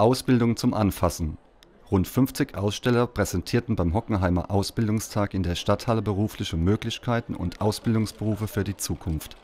Ausbildung zum Anfassen. Rund 50 Aussteller präsentierten beim Hockenheimer Ausbildungstag in der Stadthalle berufliche Möglichkeiten und Ausbildungsberufe für die Zukunft